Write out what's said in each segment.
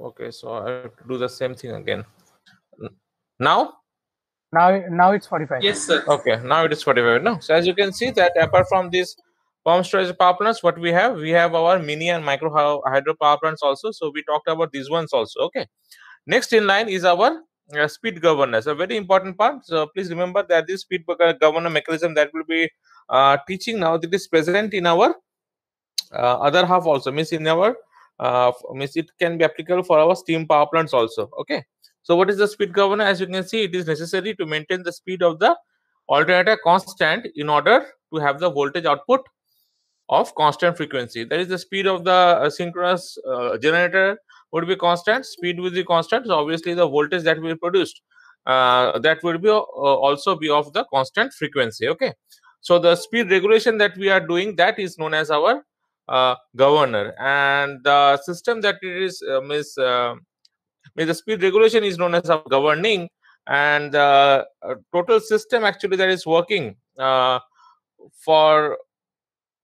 Okay, so I have to do the same thing again. Now? Now, now it's 45. Yes, sir. Okay, now it is 45. No, so as you can see that apart from these palm storage power plants, what we have, we have our mini and micro hydro power plants also. So we talked about these ones also. Okay. Next in line is our uh, speed governance, a very important part. So please remember that this speed governor mechanism that will be uh, teaching now that is present in our uh, other half also means in our uh, means it can be applicable for our steam power plants also. Okay. So what is the speed governor? As you can see, it is necessary to maintain the speed of the alternator constant in order to have the voltage output of constant frequency. That is the speed of the uh, synchronous uh, generator would be constant, speed will be constant. So obviously the voltage that will be produced uh, that will be uh, also be of the constant frequency. Okay. So the speed regulation that we are doing that is known as our uh, governor. And the system that it is um, is, uh, uh the speed regulation is known as governing, and the uh, total system actually that is working uh, for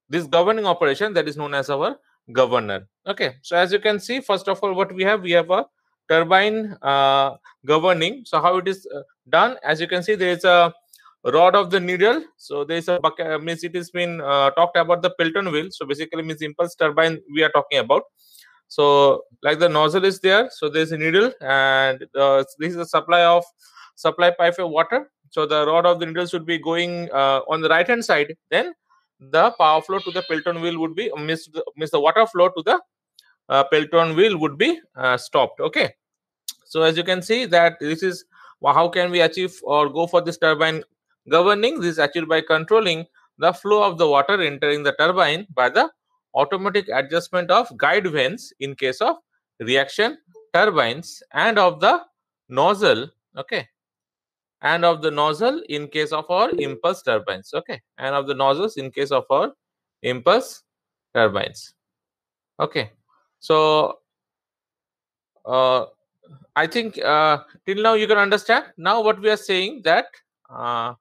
this governing operation that is known as our governor. Okay, so as you can see, first of all, what we have we have a turbine uh, governing. So how it is done? As you can see, there is a rod of the needle. So there is a bucket, uh, means it has been uh, talked about the Pelton wheel. So basically means impulse turbine we are talking about. So like the nozzle is there. So there's a needle and uh, this is a supply of supply pipe of water. So the rod of the needle should be going uh, on the right hand side. Then the power flow to the Pelton wheel would be miss the, miss the water flow to the uh, Pelton wheel would be uh, stopped. Okay. So as you can see that this is how can we achieve or go for this turbine Governing this achieved by controlling the flow of the water entering the turbine by the automatic adjustment of guide vanes in case of reaction turbines and of the nozzle okay and of the nozzle in case of our impulse turbines okay and of the nozzles in case of our impulse turbines okay so uh, i think uh, till now you can understand now what we are saying that uh,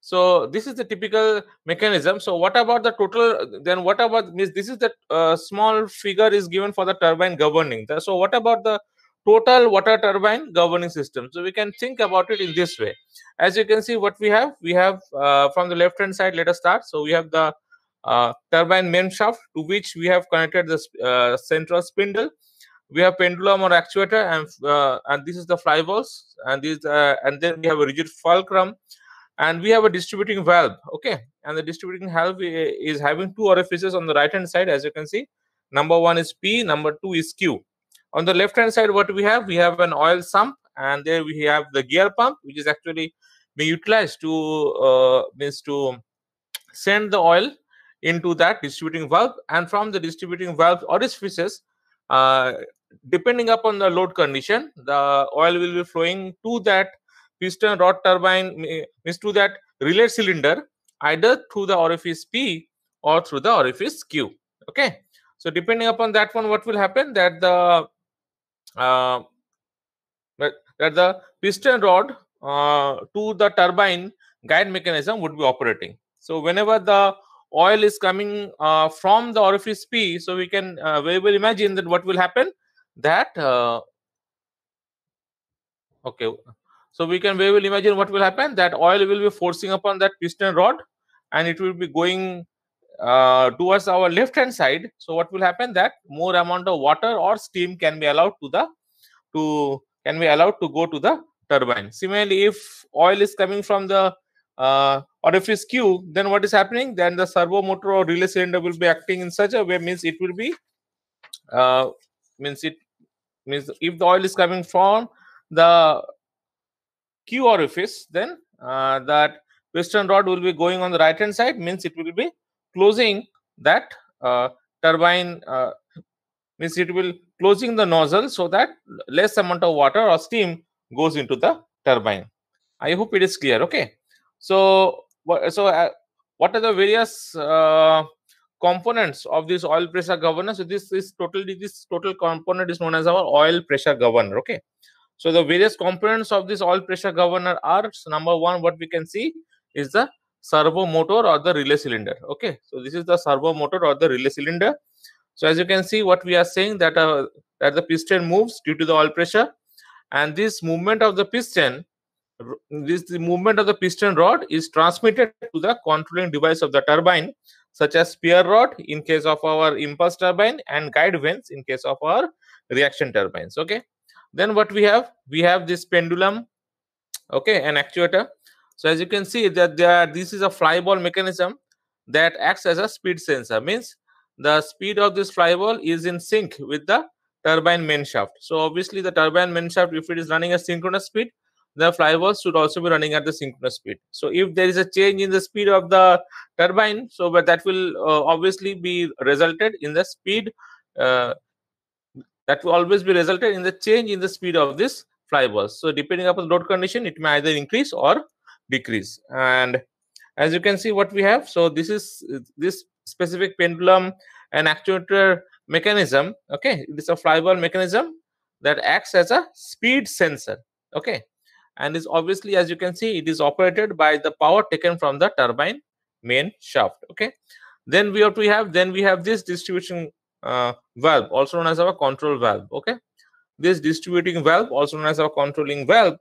so this is the typical mechanism. So what about the total? Then what about this? This is the uh, small figure is given for the turbine governing. So what about the total water turbine governing system? So we can think about it in this way. As you can see, what we have, we have uh, from the left hand side. Let us start. So we have the uh, turbine main shaft to which we have connected the uh, central spindle. We have pendulum or actuator, and uh, and this is the flywalls, and this uh, and then we have a rigid fulcrum and we have a distributing valve okay and the distributing valve is having two orifices on the right hand side as you can see number one is p number two is q on the left hand side what we have we have an oil sump and there we have the gear pump which is actually being utilized to uh, means to send the oil into that distributing valve and from the distributing valve orifices uh, depending upon the load condition the oil will be flowing to that piston rod turbine means to that relay cylinder either through the orifice P or through the orifice Q. Okay. So depending upon that one, what will happen that the uh, that the piston rod uh, to the turbine guide mechanism would be operating. So whenever the oil is coming uh, from the orifice P, so we can uh, very well imagine that what will happen that uh, okay so we can very well imagine what will happen. That oil will be forcing upon that piston rod, and it will be going uh, towards our left hand side. So what will happen? That more amount of water or steam can be allowed to the to can be allowed to go to the turbine. Similarly, if oil is coming from the uh, orifice Q, then what is happening? Then the servo motor or relay cylinder will be acting in such a way means it will be uh, means it means if the oil is coming from the Q orifice, then uh, that piston rod will be going on the right hand side, means it will be closing that uh, turbine, uh, means it will closing the nozzle so that less amount of water or steam goes into the turbine. I hope it is clear. Okay. So, so uh, what are the various uh, components of this oil pressure governor? So this is totally this total component is known as our oil pressure governor. Okay. So the various components of this oil pressure governor are so number one, what we can see is the servo motor or the relay cylinder. Okay, so this is the servo motor or the relay cylinder. So as you can see, what we are saying that uh, that the piston moves due to the oil pressure, and this movement of the piston, this the movement of the piston rod is transmitted to the controlling device of the turbine, such as spear rod in case of our impulse turbine and guide vanes in case of our reaction turbines. Okay then what we have we have this pendulum okay an actuator so as you can see that there this is a flyball mechanism that acts as a speed sensor means the speed of this flyball is in sync with the turbine main shaft so obviously the turbine main shaft if it is running at synchronous speed the flyball should also be running at the synchronous speed so if there is a change in the speed of the turbine so but that will uh, obviously be resulted in the speed uh, that will always be resulted in the change in the speed of this fly So depending upon the load condition, it may either increase or decrease. And as you can see what we have, so this is this specific pendulum and actuator mechanism, okay? It is a flyball mechanism that acts as a speed sensor, okay? And is obviously, as you can see, it is operated by the power taken from the turbine main shaft, okay? Then we have, we have then we have this distribution uh, valve, also known as our control valve. Okay, this distributing valve, also known as our controlling valve.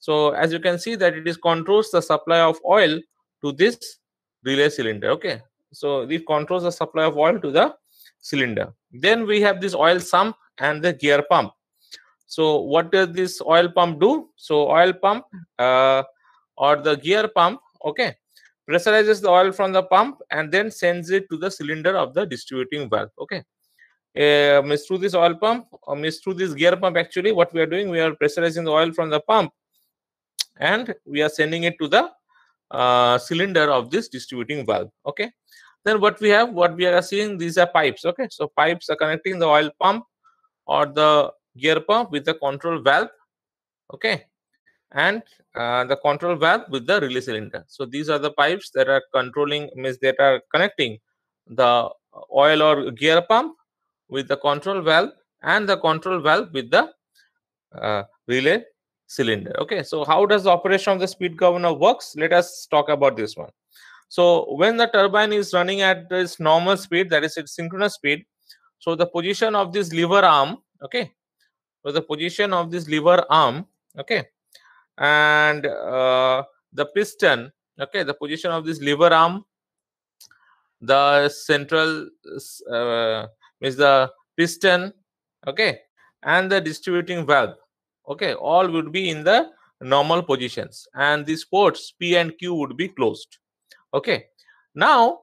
So as you can see that it is controls the supply of oil to this relay cylinder. Okay, so it controls the supply of oil to the cylinder. Then we have this oil sump and the gear pump. So what does this oil pump do? So oil pump uh, or the gear pump, okay, pressurizes the oil from the pump and then sends it to the cylinder of the distributing valve, okay. Eh, miss through this oil pump, or miss through this gear pump actually, what we are doing, we are pressurizing the oil from the pump and we are sending it to the uh, cylinder of this distributing valve, okay? Then what we have, what we are seeing, these are pipes, okay? So pipes are connecting the oil pump or the gear pump with the control valve, okay? And uh, the control valve with the release cylinder. So these are the pipes that are controlling, means that are connecting the oil or gear pump with the control valve and the control valve with the uh, relay cylinder. Okay, so how does the operation of the speed governor works? Let us talk about this one. So when the turbine is running at its normal speed, that is its synchronous speed, so the position of this lever arm, okay, so the position of this lever arm, okay, and uh, the piston, okay, the position of this lever arm, the central uh, means the piston okay and the distributing valve okay all would be in the normal positions and these ports p and q would be closed okay now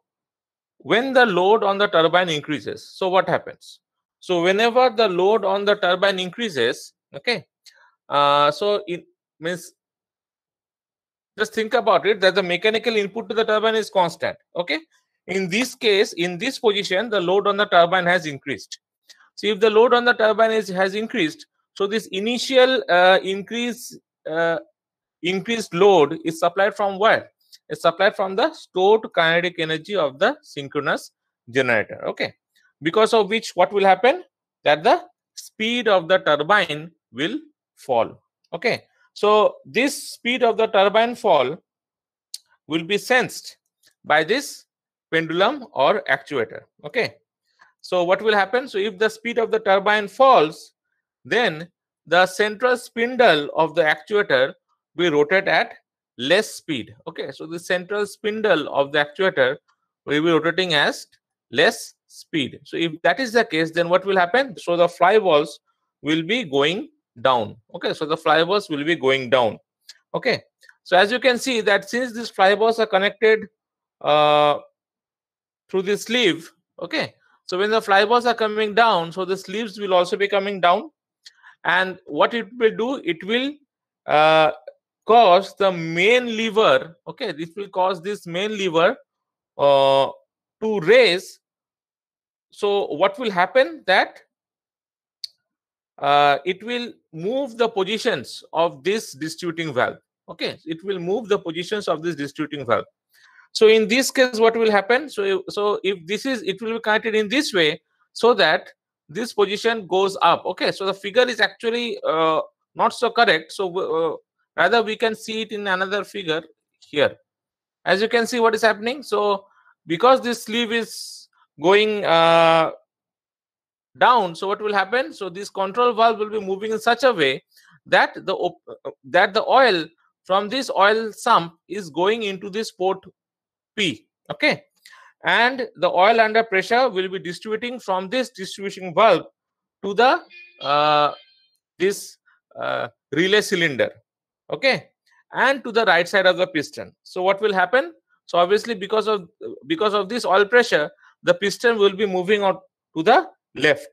when the load on the turbine increases so what happens so whenever the load on the turbine increases okay uh, so it means just think about it that the mechanical input to the turbine is constant okay in this case, in this position, the load on the turbine has increased. So if the load on the turbine is, has increased, so this initial uh, increase uh, increased load is supplied from where? It's supplied from the stored kinetic energy of the synchronous generator. Okay, because of which what will happen? That the speed of the turbine will fall. Okay, so this speed of the turbine fall will be sensed by this pendulum or actuator okay so what will happen so if the speed of the turbine falls then the central spindle of the actuator will rotate at less speed okay so the central spindle of the actuator will be rotating as less speed so if that is the case then what will happen so the fly balls will be going down okay so the fly balls will be going down okay so as you can see that since these fly balls are connected uh, through the sleeve. Okay. So when the fly balls are coming down, so the sleeves will also be coming down. And what it will do, it will uh, cause the main lever, okay, this will cause this main lever uh, to raise. So what will happen that uh, it will move the positions of this distributing valve. Okay, it will move the positions of this distributing valve so in this case what will happen so so if this is it will be connected in this way so that this position goes up okay so the figure is actually uh, not so correct so uh, rather we can see it in another figure here as you can see what is happening so because this sleeve is going uh, down so what will happen so this control valve will be moving in such a way that the uh, that the oil from this oil sump is going into this port Okay. And the oil under pressure will be distributing from this distribution valve to the uh, this uh, relay cylinder. Okay. And to the right side of the piston. So what will happen? So obviously because of because of this oil pressure, the piston will be moving out to the left.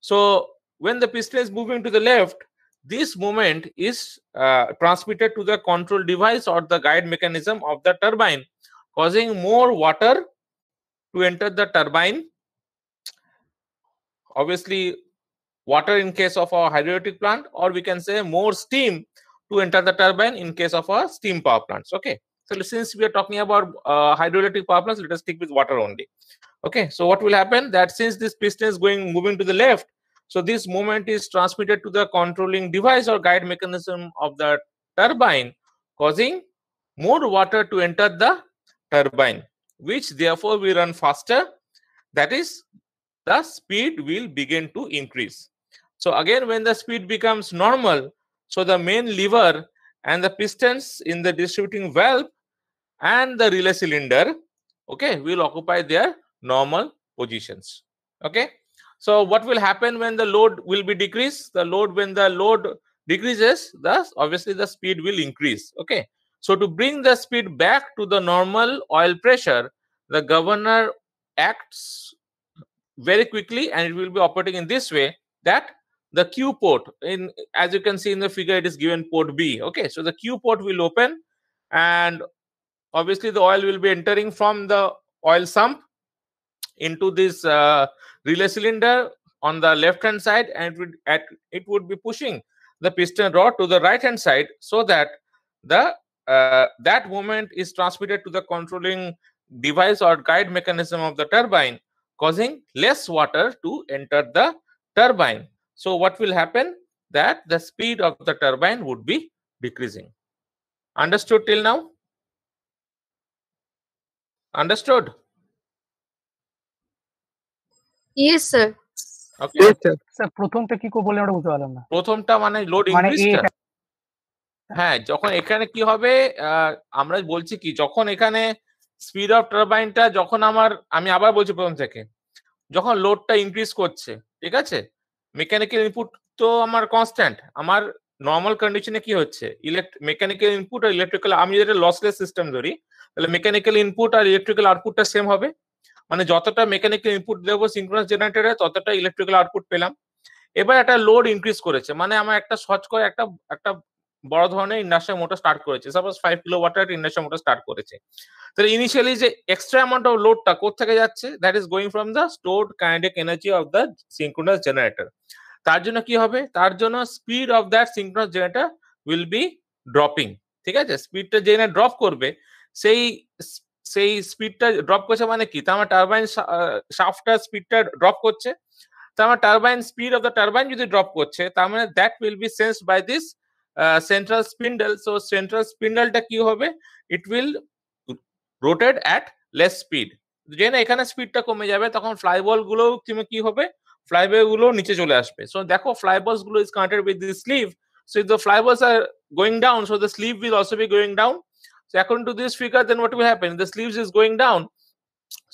So when the piston is moving to the left, this movement is uh, transmitted to the control device or the guide mechanism of the turbine causing more water to enter the turbine. Obviously, water in case of our hydroelectric plant, or we can say more steam to enter the turbine in case of our steam power plants. Okay. So since we are talking about uh, hydroelectric power plants, let us stick with water only. Okay. So what will happen that since this piston is going moving to the left, so this moment is transmitted to the controlling device or guide mechanism of the turbine, causing more water to enter the turbine, which therefore will run faster. That is, the speed will begin to increase. So again, when the speed becomes normal, so the main lever and the pistons in the distributing valve and the relay cylinder, okay, will occupy their normal positions. Okay. So what will happen when the load will be decreased? The load, when the load decreases, thus obviously the speed will increase. Okay. So to bring the speed back to the normal oil pressure, the governor acts very quickly and it will be operating in this way that the Q port in as you can see in the figure it is given port B okay so the Q port will open and obviously the oil will be entering from the oil sump into this uh, relay cylinder on the left hand side and it would, at, it would be pushing the piston rod to the right hand side so that the uh, that moment is transmitted to the controlling device or guide mechanism of the turbine, causing less water to enter the turbine. So what will happen? That the speed of the turbine would be decreasing. Understood till now? Understood? Yes sir okay sir প্রথমটা কি কো বলে আমরা বুঝতে পারলাম না প্রথমটা মানে load ইনক্রিজটা হ্যাঁ যখন এখানে কি হবে আমরা বলছি কি যখন এখানে স্পিড অফ টারবাইনটা যখন আমার আমি আবার বলছি প্রথম থেকে যখন লোডটা ইনক্রিজ করছে ঠিক আছে মেকানিক্যাল ইনপুট তো আমার কনস্ট্যান্ট আমার নর্মাল কন্ডিশনে কি হচ্ছে ইলেক্ট মেকানিক্যাল ইনপুট আর ইলেকট্রিক্যাল আমি যদি লসলেস সিস্টেম ধরি তাহলে মেকানিক্যাল ইনপুট আর ইলেকট্রিক্যাল আউটপুটটা সেম হবে মানে যতটা মেকানিক্যাল ইনপুট দেবো সিনক্রোনাস জেনারেটরে ততটা ইলেকট্রিক্যাল আউটপুট পেলাম এবার একটা লোড ইনক্রিজ করেছে মানে আমার একটা সচ করে একটা একটা বড় ধরনের ইন্ডাস্ট্রিয়াল মোটর স্টার্ট করেছে সাপোজ ফাইভ কিলো ওয়াটার একটা ইন্ডাস্ট্রিয়াল মোটর স্টার্ট করেছে তাহলে ইনিশিয়ালি যে এক্সট্রা অ্যামাউন্ট অফ লোডটা থেকে যাচ্ছে that is going from the store kinetic energy of the synchronous generator তার জন্য কি হবে তার জন্য speed of that synchronous generator will be dropping ঠিক আছে স্পিডটা যে ড্রপ করবে সেই সেই স্পিডটা ড্রপ করছে মানে কি তার আমার টারবাইন শাফটার স্পিডটা ড্রপ করছে তার আমার turbine speed of the turbine যদি ড্রপ করছে তার মানে that will be sensed by this central spindle so central স্পিন্ডেলটা কি হবে it will rotate at less speed যে এখানে স্পিডটা কমে যাবে তখন ফ্লাইবল গুলো তুমি কি হবে ফ্লাইওয়ে গুলো নিচে চলে আসবে সো দেখো ফ্লাইবলস গুলো is connected with the sleeve so if the flyballs are going down so the sleeve will also be going down so according to this figure then what will happen the sleeves is going down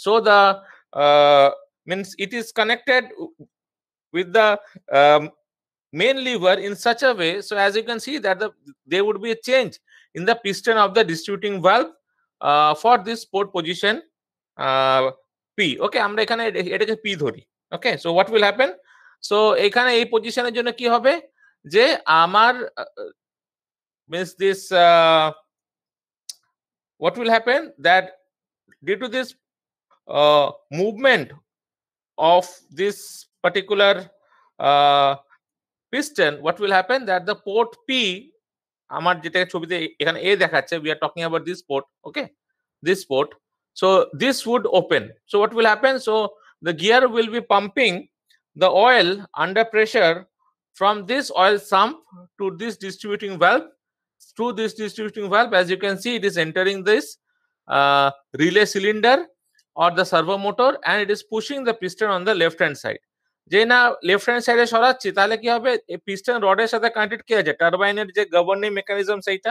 so the means it is connected with the main lever in such a way so as you can see that the, there would be a change in the piston of the distributing valve uh, for this port position uh, p okay আমরা এখানে It is p ধরি okay so what will happen so এখানে এই পজিশনের জন্য কি হবে যে amar means this uh, what will happen that due to this uh, movement of this particular uh, piston what will happen that the port p আমার যেটা ছবিতে এখানে এ দেখাচ্ছে we are talking about this port okay this port so this would open so what will happen so the gear will be pumping the oil under pressure from this oil sump to this distributing valve through this distributing valve as you can see it is entering this uh, relay cylinder or the servo motor and it is pushing the piston on the left hand side যে না left hand সাইডে সরাচ্ছি তাহলে কি হবে এই piston রডের সাথে connected কি আছে টারবাইনের যে গভর্নিং মেকানিজম সেইটা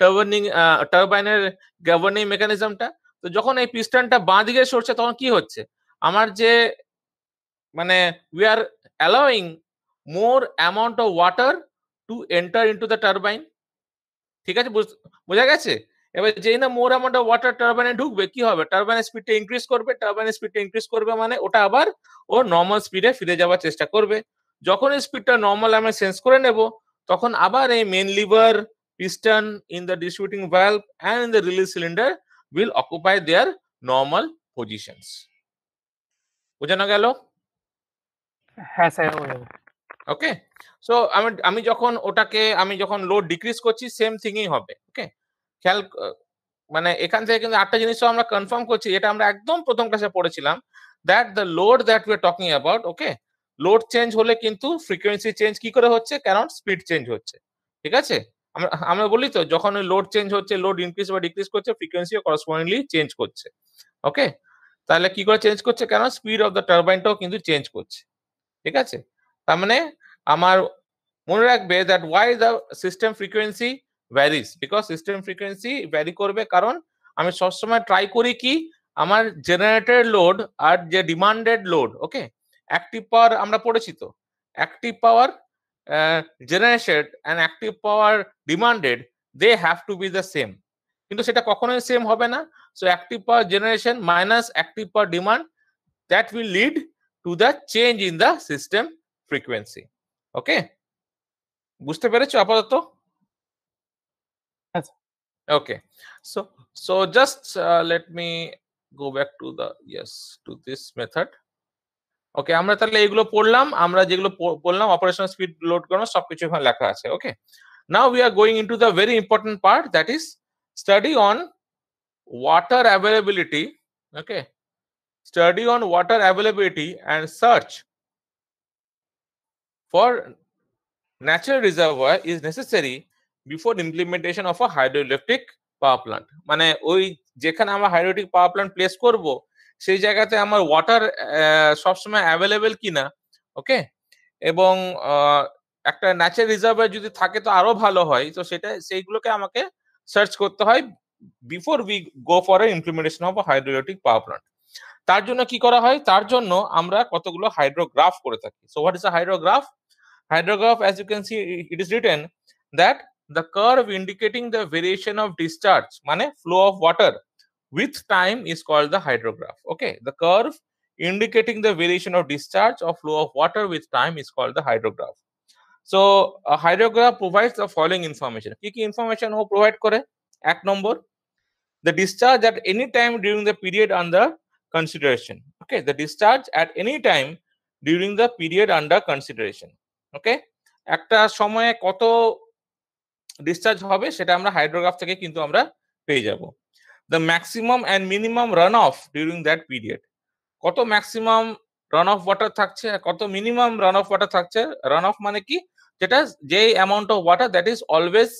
টার্বানিং টারবাইনের গভর্নিং মেকানিজমটা তো যখন এই পিস্টনটা বাঁ দিকে সরছে তখন কি হচ্ছে আমার যে মানে we are allowing more amount of water to enter into the turbine ঠিক আছে বোঝা গেছে এবার যেই না মোর অ্যামাউন্ট ওয়াটার টার্বাইনে ঢুকবে কি হবে টারবাইনের স্পিডটা ইনক্রিজ করবে টারবাইনের স্পিডটা ইনক্রিজ করবে মানে ওটা আবার ও নর্মাল স্পিডে ফিরে যাওয়ার চেষ্টা করবে যখন স্পিডটা নর্মাল আমি সেন্স করে নেব তখন আবার এই main lever piston in the distributing valve and in the release cylinder will occupy their normal positions বোঝানো গেল হ্যাঁ স্যার ওকে সো আমি আমি যখন ওটাকে আমি যখন লোড ডিক্রিজ করছি সেম থিংই হবে ওকে খেয়াল মানে এখান থেকে কিন্তু আটটা জিনিসও আমরা কনফার্ম করছি এটা আমরা একদম প্রথম ক্লাসে পড়েছিলাম that the load that we are talking about okay load change হলে কিন্তু ফ্রিকোয়েন্সি চেঞ্জ কি করে হচ্ছে কারণ স্পিড চেঞ্জ হচ্ছে ঠিক আছে আমরা আমরা বলি তো যখন ওই লোড চেঞ্জ হচ্ছে লোড ইনক্রিজ বা ডিক্রিজ করছে ফ্রিকোয়েন্সিও করসপন্ডিংলি চেঞ্জ করছে ওকে তাহলে কি করে চেঞ্জ করছে কেন স্পিড অফ দ্য টারবাইনটাও কিন্তু চেঞ্জ করছে ঠিক আছে তার মানে আমার মনে রাখবে that why the system frequency varies because system frequency vary করবে কারণ আমি সবসময় ট্রাই করি কি আমার জেনারেটেড লোড আর যে demanded load okay active power আমরা পড়েছি তো active power generated and active power demanded they have to be the same কিন্তু সেটা কখনোই সেম হবে না so active power generation minus active power demand that will lead to the change in the system frequency okay বুঝতে পেরেছো আপাতত okay so so just uh, let me go back to the yes to this method okay amra tale eigulo porlam amra je gulo operational speed load korno sob kichu ekhane lekha okay now we are going into the very important part that is study on water availability okay study on water availability and search for natural reservoir is necessary before implementation of a hydroelectric power plant মানে ওই যেখানে আমরা হাইড্রোটিক power plant place করব সেই জায়গাতে আমার water সবসময় available কিনা ওকে এবং একটা ন্যাচারাল রিজার্ভার যদি থাকে তো আরো ভালো হয় তো সেটা সেইগুলোকে আমাকে সার্চ করতে হয় before we go for implementation of hydroelectric power plant তার জন্য কি করা হয় তার জন্য আমরা কতগুলো হাইড্রোগ্রাফ করে থাকি so what is a hydrograph hydrograph as you can see it is written that the curve indicating the variation of discharge মানে flow of water with time is called the hydrograph okay the curve indicating the variation of discharge or flow of water with time is called the hydrograph so a hydrograph provides the following information কি information ও provide করে Act number. the discharge at any time during the period under consideration okay the discharge at any time during the period under consideration okay একটা সময়ে কত discharge হবে সেটা আমরা hydrograph থেকে কিন্তু আমরা পেয়ে যাব the maximum and minimum run off during that period কত ম্যাক্সিমাম রান অফ ওয়াটার থাকছে কত মিনিমাম রান অফ ওয়াটার থাকছে রান অফ মানে কি যেটা যে amount of water that is always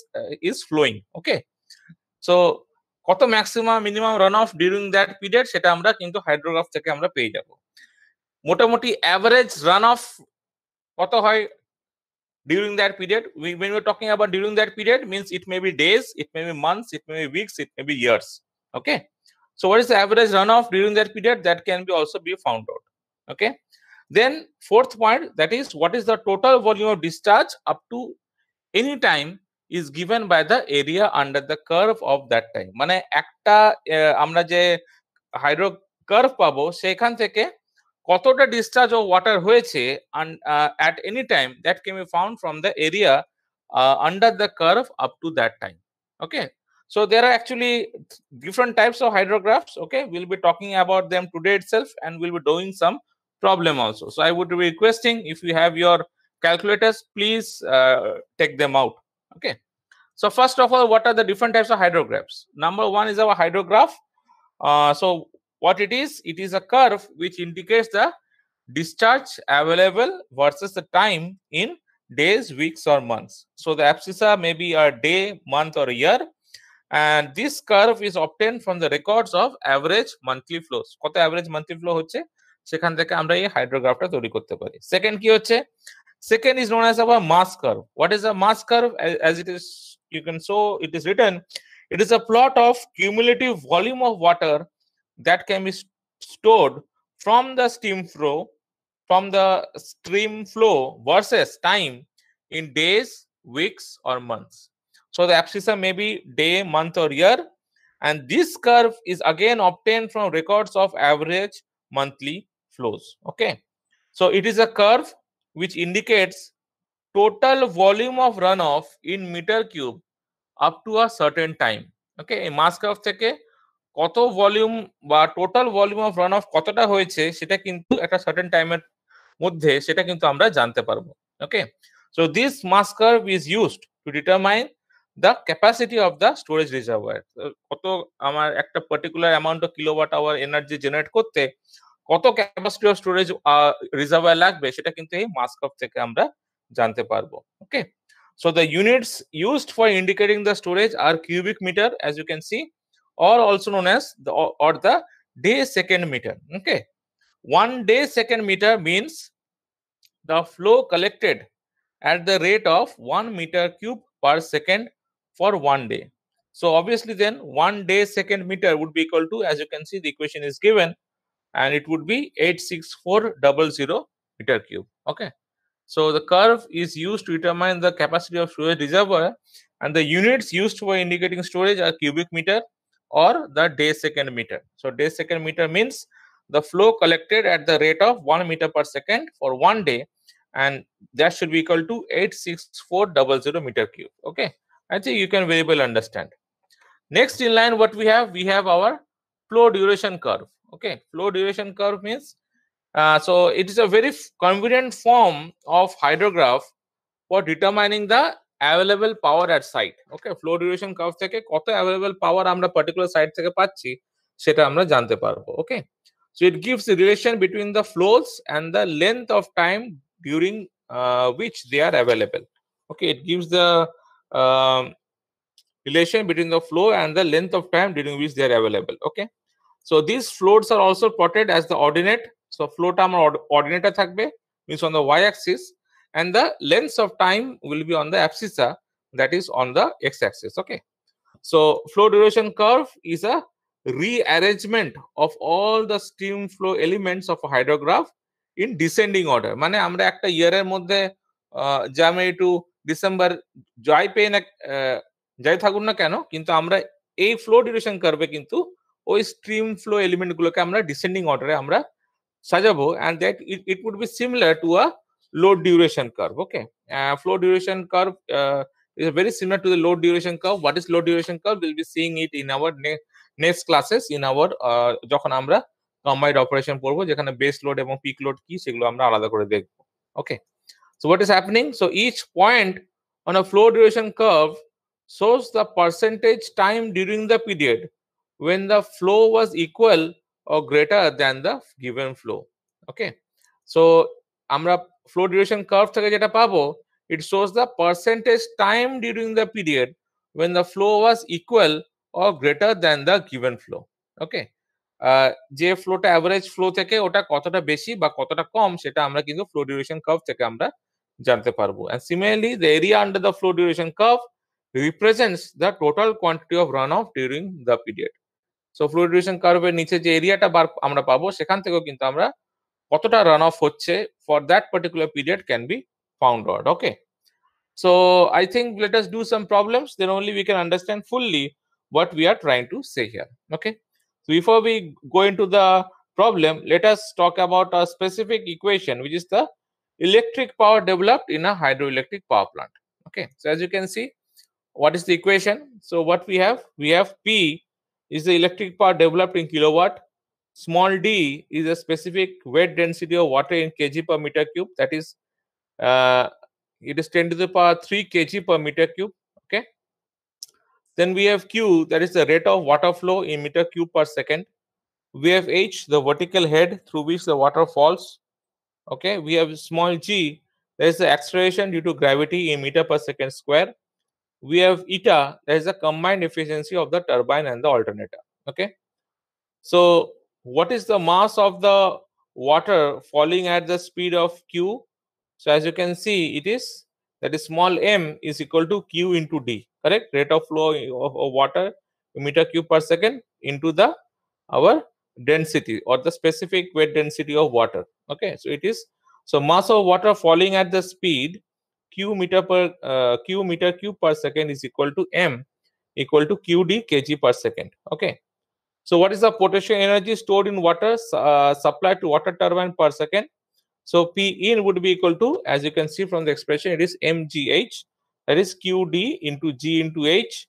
is flowing okay so কত maximum minimum run off during that period সেটা আমরা কিন্তু হাইড্রোগ্রাফ থেকে আমরা পেয়ে যাব মোটামুটি অ্যাভারেজ রান অফ কত হয় during that period we, when we're talking about during that period means it may be days it may be months it may be weeks it may be years okay so what is the average runoff during that period that can be also be found out okay then fourth point that is what is the total volume of discharge up to any time is given by the area under the curve of that time মানে একটা আমরা যে hydro curve পাবো সেখান থেকে কতটা discharge of water and uh, at any time that can be found from the area uh, under the curve up to that time okay so there are actually different types of hydrographs okay we'll be talking about them today itself and we'll be doing some problem also so i would be requesting if you have your calculators please uh, take them out okay so first of all what are the different types of hydrographs number one is our hydrograph so what it is? It is a curve which indicates the discharge available versus the time in days, weeks, or months. So the abscissa may be a day, month, or a year. And this curve is obtained from the records of average monthly flows. What the average monthly flow is, সেখান থেকে আমরা এই হাইড্রোগ্রাফটা তৈরি করতে পারি second কি হচ্ছে second Second is known as mass mass curve. What is a mass curve? As it is, you can can it is written. It is a plot of cumulative volume of water that can be stored from the stream flow from the stream flow versus time in days weeks or months so the abscissa may be day month or year and this curve is again obtained from records of average monthly flows okay so it is a curve which indicates total volume of runoff in meter cube up to a certain time okay a mask curve check কত volume বা total volume of run off কতটা হয়েছে সেটা কিন্তু একটা certain টাইমের মধ্যে সেটা কিন্তু আমরা জানতে পারবো okay so this mass curve is used to determine the capacity of the storage reservoir কত আমার একটা particular amount of kilowatt hour energy generate করতে কত ক্যাপাসিটি অফ স্টোরেজ রিজার্ভার লাগবে সেটা কিন্তু এই মাস্ক অফ থেকে আমরা জানতে পারবো okay so the units used for indicating the storage are cubic metre as you can see or also known as the or, or the day second meter okay one day second meter means the flow collected at the rate of 1 meter cube per second for one day so obviously then one day second meter would be equal to as you can see the equation is given and it would be 86400 meter cube okay so the curve is used to determine the capacity of storage reservoir and the units used for indicating storage are cubic meter or the day second meter. So day second meter means the flow collected at the rate of 1 meter per second for one day and that should be equal to 86400 meter cube. Okay, I think you can very well understand. Next in line what we have, we have our flow duration curve. Okay, flow duration curve means uh, so it is a very convenient form of hydrograph for determining the available power at site okay flow duration curve থেকে কত available পাওয়ার আমরা particular site থেকে পাচ্ছি সেটা আমরা জানতে পারবো okay so it gives relation between the flows and the length of time during which they are available okay it gives the relation between the flow and the length of time during which they are available. Okay. So these flows are also plotted as the ordinate. So float arm or ordinate thakbe means on the y-axis and the length of time will be on the abscissa that is on the x-axis okay so flow duration curve is a rearrangement of all the stream flow elements of a hydrograph in descending order mane amra ekta year er moddhe january to december joy pain jay thakun na keno kintu amra ei flow duration curve e kintu oi stream flow element guloke amra descending order e amra sajabo and that it, it would be similar to a load duration curve. Okay, uh, flow duration curve uh, is very similar to the load duration curve. What is load duration curve? We'll be seeing it in our ne next classes in our uh, যখন আমরা কম্বাইড operation করবো যেখানে base load এবং peak load কি সেগুলো আমরা আলাদা করে দেখবো okay Okay. So what is happening? So each point on a flow duration curve shows the percentage time during the period when the flow was equal or greater than the given flow okay so আমরা flow duration curve থেকে যেটা পাবো it shows the percentage time during the period when the flow was equal or greater than the given flow okay যে ফ্লোটা average flow থেকে ওটা কতটা বেশি বা কতটা কম সেটা আমরা কিন্তু ফ্লো ডিউরেশন কার্ভ থেকে আমরা জানতে পারবো and similarly the area under the flow duration curve represents the total quantity of run off during the period so flow duration কার্ভের নিচে যে এরিয়াটা বার আমরা পাবো সেখান থেকেও কিন্তু আমরা কতটা রান অফ হচ্ছে for that particular period can be found out okay so I think let us do some problems then only we can understand fully what we are trying to say here. Okay. before we go into the problem, let us talk about a specific equation, which is the electric power developed in a hydroelectric power plant. Okay. So as you can see, what is the equation? So what we have? We have P is the electric power developed in kilowatt Small d is a specific wet density of water in kg per meter cube. That is, uh, it is 10 to the power 3 kg per meter cube. Okay. Then we have q, that is the rate of water flow in meter cube per second. We have h, the vertical head through which the water falls. Okay. We have small g, there is the acceleration due to gravity in meter per second square. We have eta, that is the combined efficiency of the turbine and the alternator. Okay. So what is the mass of the water falling at the speed of q? So as you can see, it is that is small m is equal to q into d, correct? Rate of flow of, of water meter cube per second into the our density or the specific weight density of water. Okay, so it is so mass of water falling at the speed q meter per uh, q meter cube per second is equal to m equal to qd kg per second. Okay, so what is the potential energy stored in water uh, supplied to water turbine per second? So P in would be equal to, as you can see from the expression, it is mgh, that is qd into g into h,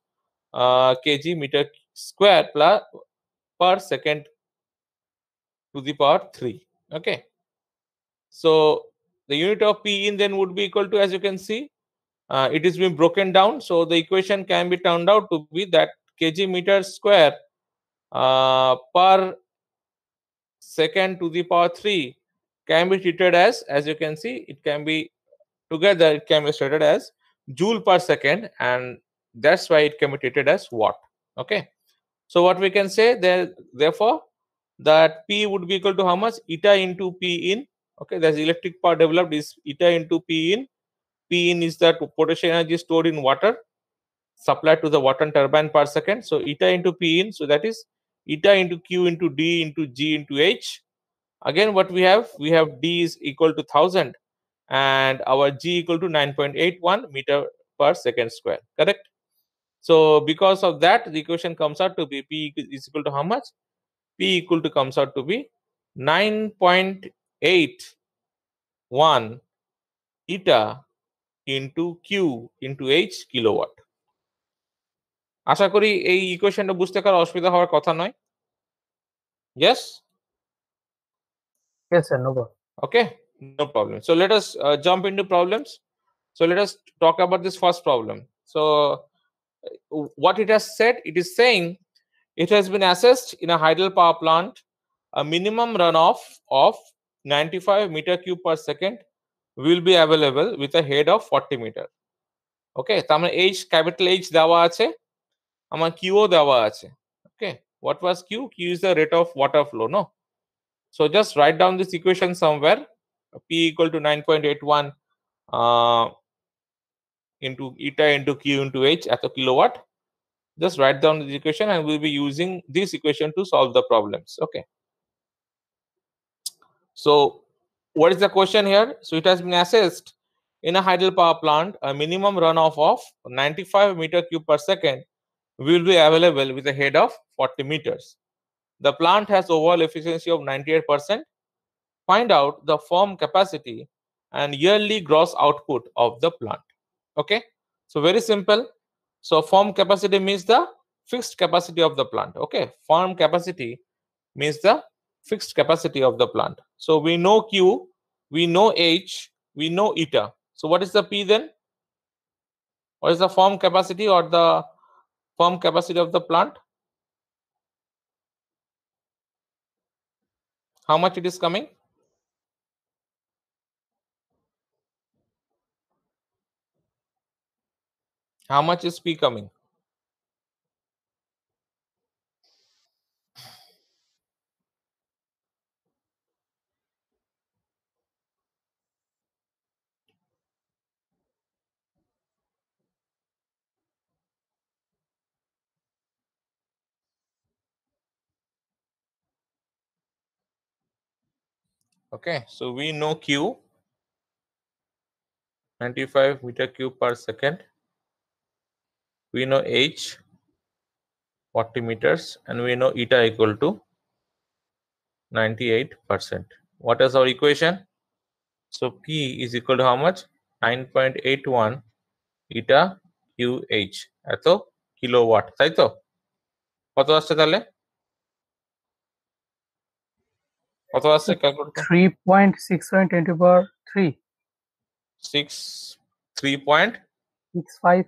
uh, kg meter square plus per second to the power 3. Okay. So the unit of P in then would be equal to, as you can see, uh, it is being broken down. So the equation can be turned out to be that kg meter square uh, per second to the power 3 can be treated as, as you can see, it can be together, it can be stated as joule per second, and that's why it can be treated as watt. Okay. So what we can say there, therefore, that P would be equal to how much? Eta into P in. Okay, that's electric power developed is eta into P in. P in is that potential energy stored in water supplied to the water turbine per second. So eta into P in. So that is eta into q into d into g into h. Again, what we have? We have d is equal to 1000 and our g equal to 9.81 meter per second square, correct? So because of that, the equation comes out to be p is equal to how much? p equal to comes out to be 9.81 eta into q into h kilowatt. আশা করি এই ইকুয়েশনটা বুঝতে পারার অসুবিধা হওয়ার কথা নয় yes yes sir no problem okay no problem so let us jump into problems so let us talk about this first problem so what it has set it is saying it has been assessed in a hydel power plant a minimum run off of ninety five metre cube per second will be available with a head of forty metre okay তার মানে H capital H দেওয়া আছে আমার কিউও দেওয়া আছে okay. what was q q is the rate of water flow no so just write down this equation somewhere p equal to 9.81 uh, into eta into q into h at a kilowatt just write down this equation and we'll be using this equation to solve the problems okay so what is the question here so it has been assessed in a hydel power plant a minimum runoff of 95 meter cube per second will be available with a head of 40 meters. The plant has overall efficiency of 98%. Find out the firm capacity and yearly gross output of the plant. Okay, so very simple. So firm capacity means the fixed capacity of the plant. Okay, firm capacity means the fixed capacity of the plant. So we know Q, we know H, we know eta. So what is the P then? What is the firm capacity or the firm capacity of the plant how much it is coming how much is p coming Okay, so we know Q 95 meter cube per second. We know H 40 meters and we know eta equal to 98 percent. What is our equation? So P is equal to how much? 9.81 eta QH. at the kilowatt তো কত আসছে তাহলে কত আছে calculator 3.6.10 power 3 6 3.65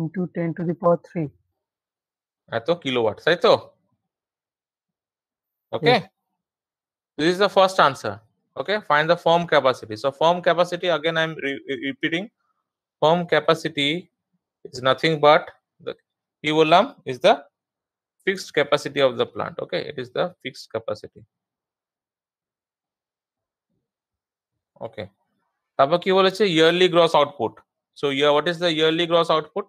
into 10 to the power 3 এত kilowatt. তাই তো Okay. this is the first answer okay find the firm capacity so firm capacity again i'm repeating firm capacity is nothing but the q is the fixed capacity of the plant okay it is the fixed capacity okay তারপর কি বলেছে yearly yearly gross output. So here, what is the yearly gross output?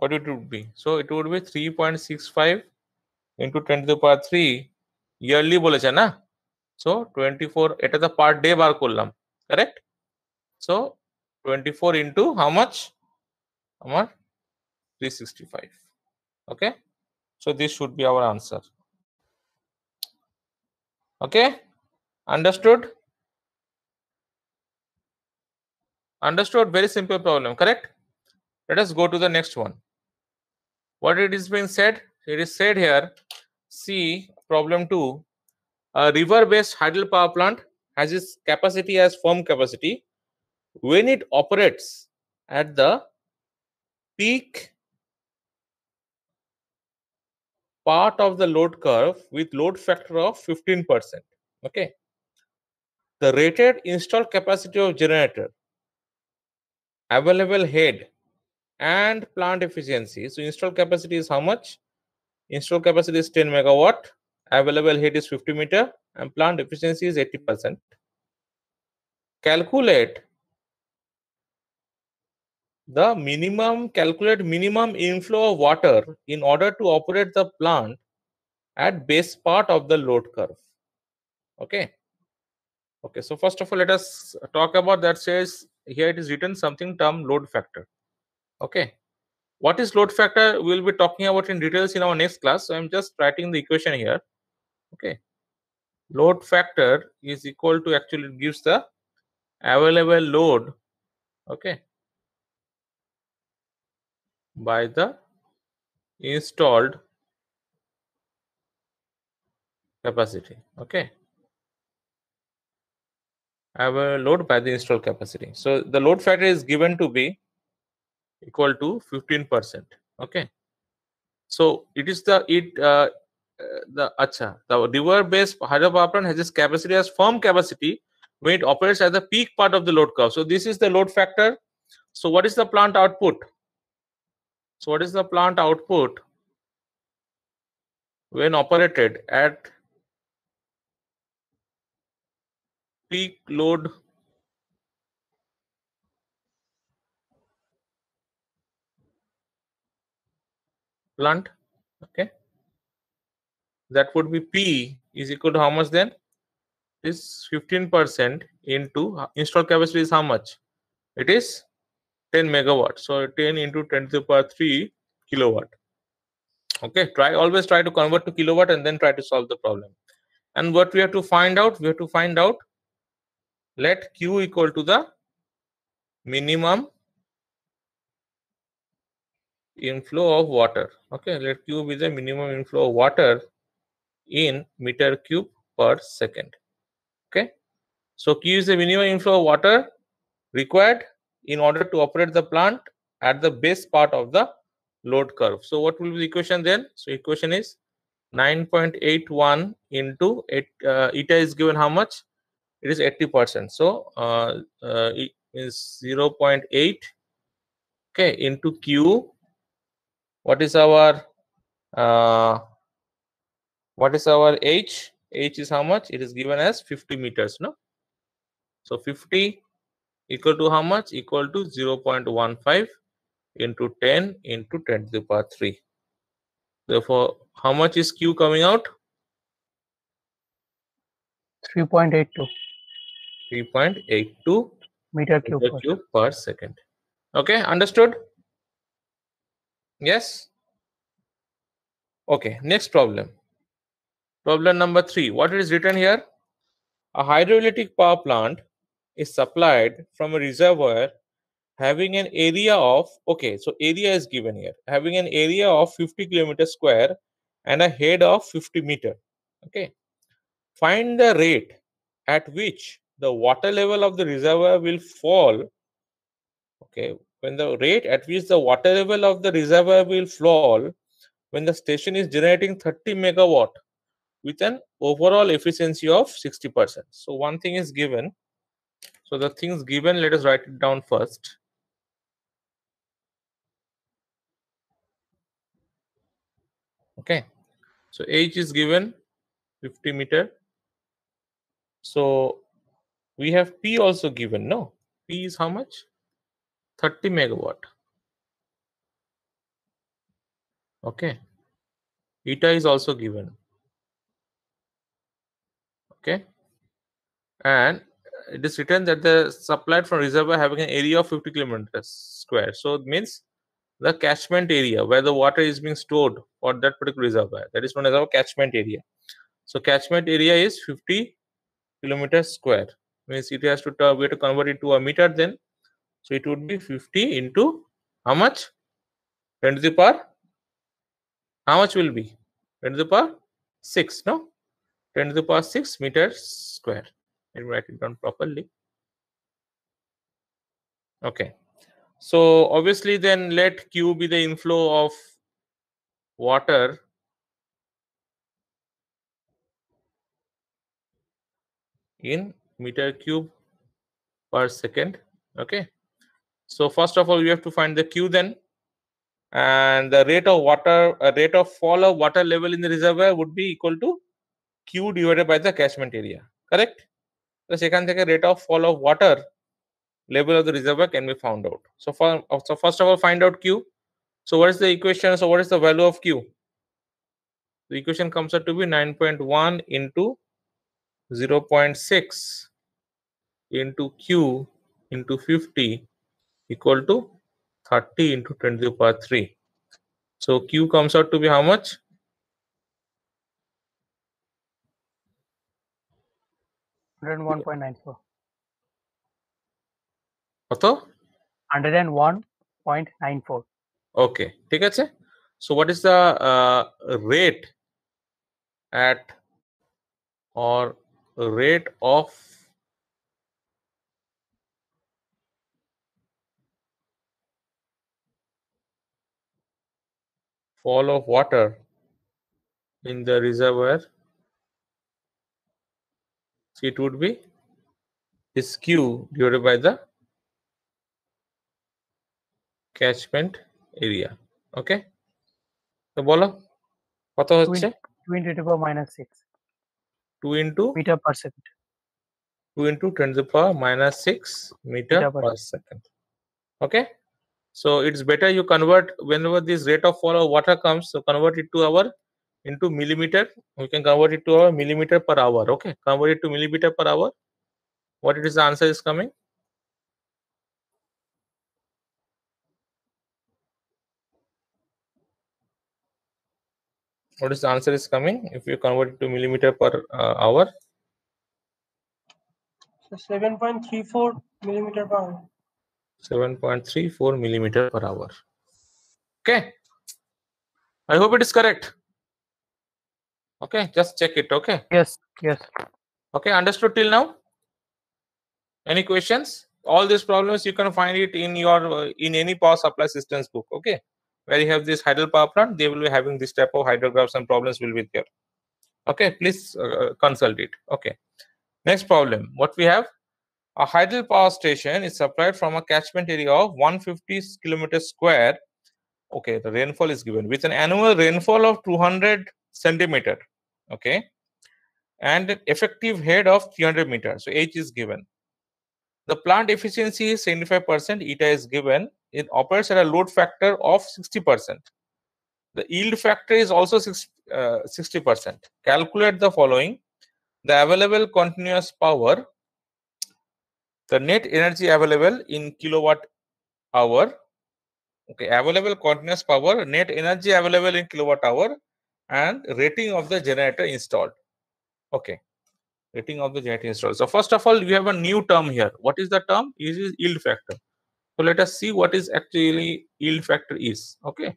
what it would be so it would be 3.65 into 10 to the power 3 yearly বলেছে না so 24 এটা a part day বার করলাম correct so 24 into how much আমার 365 okay so this should be our answer okay understood understood very simple problem correct let us go to the next one what it is being said it is said here see problem 2 a river based hydel power plant has its capacity as firm capacity when it operates at the peak part of the load curve with load factor of 15%. Okay. The rated installed capacity of generator, available head, and plant efficiency. So installed capacity is how much? Installed capacity is 10 megawatt, available head is 50 meter, and plant efficiency is 80%. Calculate the minimum calculate minimum inflow of water in order to operate the plant at base part of the load curve okay okay so first of all let us talk about that says here it is written something term load factor okay what is load factor we'll be talking about in details in our next class so i'm just writing the equation here okay load factor is equal to actually gives the available load okay by the installed capacity okay I have a load by the installed capacity so the load factor is given to be equal to 15 percent okay so it is the it uh, the acha the river based hydropower plant has its capacity as firm capacity when it operates at the peak part of the load curve so this is the load factor so what is the plant output so what is the plant output when operated at peak load plant okay that would be p is equal to how much then is 15 percent into install capacity is how much it is 10 megawatt so 10 into 10 to the power 3 kilowatt okay try always try to convert to kilowatt and then try to solve the problem and what we have to find out we have to find out let q equal to the minimum inflow of water okay let q be the minimum inflow of water in meter cube per second okay so q is the minimum inflow of water required in order to operate the plant at the base part of the load curve. So what will be the equation then? So equation is 9.81 into it, uh, eta is given how much? It is 80%. So uh, uh, 0.8 okay into Q. What is our uh, what is our H? H is how much? It is given as 50 meters. No, so 50 equal to how much equal to 0.15 into 10 into 10 to the power 3 therefore how much is q coming out 3.82 3.82 meter cube, meter cube per, per second okay understood yes okay next problem problem number 3 what is written here a hydroelectric power plant is supplied from a reservoir having an area of okay so area is given here having an area of 50 kilometer square and a head of 50 meter okay find the rate at which the water level of the reservoir will fall okay when the rate at which the water level of the reservoir will fall when the station is generating 30 megawatt with an overall efficiency of 60 percent so one thing is given so the things given, let us write it down first. Okay. So h is given 50 meter. So we have P also given. No, P is how much? 30 megawatt. Okay. Eta is also given. Okay. And it is written that the supplied from reservoir having an area of 50 kilometers square. So it means the catchment area where the water is being stored for that particular reservoir. That is known as our catchment area. So catchment area is 50 kilometers square. Means it has to we have to convert it to a meter then. So it would be 50 into how much? 10 to the power. How much will be? 10 to the power 6, no? 10 to the power 6 meters square me write it down properly. Okay. So obviously then let Q be the inflow of water in meter cube per second. Okay. So first of all, we have to find the Q then. And the rate of water, uh, rate of fall of water level in the reservoir would be equal to Q divided by the catchment area. Correct? তো সেখান থেকে rate of fall of water level of the reservoir can be found out. So, first of all, find out Q. So what is the equation? So what is the value of Q? The equation comes out to be 9.1 into 0.6 into Q into 50 equal to 30 into 10 to the power 3. So Q comes out to be how much? 101.94 কত 101.94 ওকে ঠিক so what is the uh, rate at or rate of fall of water in the reservoir so it would be this Q divided by the catchment area. Okay. তো বলো কত হচ্ছে 2 into 10 power minus 6 2 into meter per second 2 into 10 to the power minus 6 meter, meter per, per second. Okay. So it's better you convert whenever this rate of fall of water comes, so convert it to our into millimeter. we can convert it to a millimeter per hour. Okay, convert it to millimeter per hour. What it is the answer is coming? What is the answer is coming if you convert it to millimeter per uh, hour? So 7.34 millimeter per hour. 7.34 millimeter per hour. Okay. I hope it is correct. Okay, just check it. Okay. Yes, yes. Okay, understood till now? Any questions? All these problems you can find it in your uh, in any power supply systems book. Okay, where you have this hydro power plant, they will be having this type of hydrographs and problems will be there. Okay, please uh, uh consult it. Okay, next problem. What we have? A hydro power station is supplied from a catchment area of 150 kilometers square. Okay, the rainfall is given with an annual rainfall of 200 centimeter okay and effective head of 300 meters so h is given the plant efficiency is 75% eta is given it operates at a load factor of 60% the yield factor is also 60% uh, calculate the following the available continuous power the net energy available in kilowatt hour okay available continuous power net energy available in kilowatt hour and rating of the generator installed. Okay, rating of the generator installed. So first of all, we have a new term here. What is the term? Is yield factor. So let us see what is actually yield factor is. Okay,